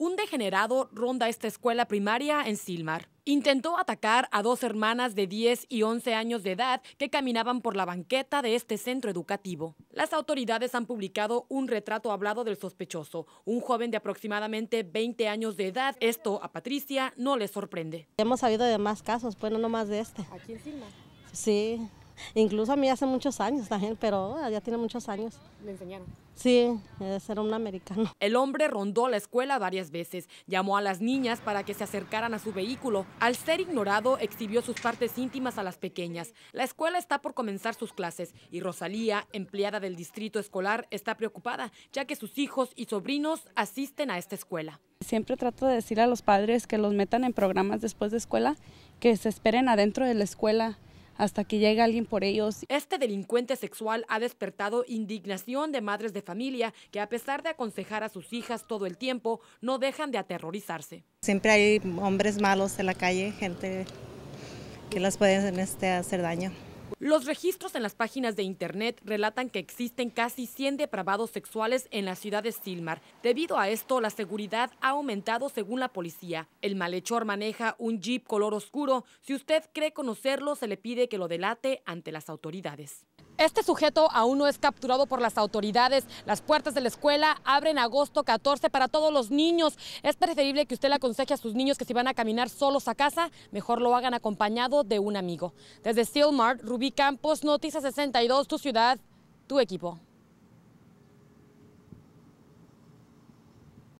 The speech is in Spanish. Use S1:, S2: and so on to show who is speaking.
S1: Un degenerado ronda esta escuela primaria en Silmar. Intentó atacar a dos hermanas de 10 y 11 años de edad que caminaban por la banqueta de este centro educativo. Las autoridades han publicado un retrato hablado del sospechoso, un joven de aproximadamente 20 años de edad. Esto a Patricia no le sorprende.
S2: Hemos sabido de más casos, pues no nomás de este. ¿Aquí en Silmar? Sí. Incluso a mí hace muchos años también, pero ah, ya tiene muchos años.
S1: ¿Le enseñaron? Sí, ser un americano. El hombre rondó la escuela varias veces, llamó a las niñas para que se acercaran a su vehículo. Al ser ignorado, exhibió sus partes íntimas a las pequeñas. La escuela está por comenzar sus clases y Rosalía, empleada del distrito escolar, está preocupada, ya que sus hijos y sobrinos asisten a esta escuela.
S3: Siempre trato de decir a los padres que los metan en programas después de escuela, que se esperen adentro de la escuela hasta que llegue alguien por ellos.
S1: Este delincuente sexual ha despertado indignación de madres de familia que a pesar de aconsejar a sus hijas todo el tiempo, no dejan de aterrorizarse.
S4: Siempre hay hombres malos en la calle, gente que las pueden este, hacer daño.
S1: Los registros en las páginas de Internet relatan que existen casi 100 depravados sexuales en la ciudad de Silmar. Debido a esto, la seguridad ha aumentado según la policía. El malhechor maneja un jeep color oscuro. Si usted cree conocerlo, se le pide que lo delate ante las autoridades. Este sujeto aún no es capturado por las autoridades. Las puertas de la escuela abren agosto 14 para todos los niños. Es preferible que usted le aconseje a sus niños que si van a caminar solos a casa, mejor lo hagan acompañado de un amigo. Desde Mart, Rubí Campos, Noticias 62, tu ciudad, tu equipo.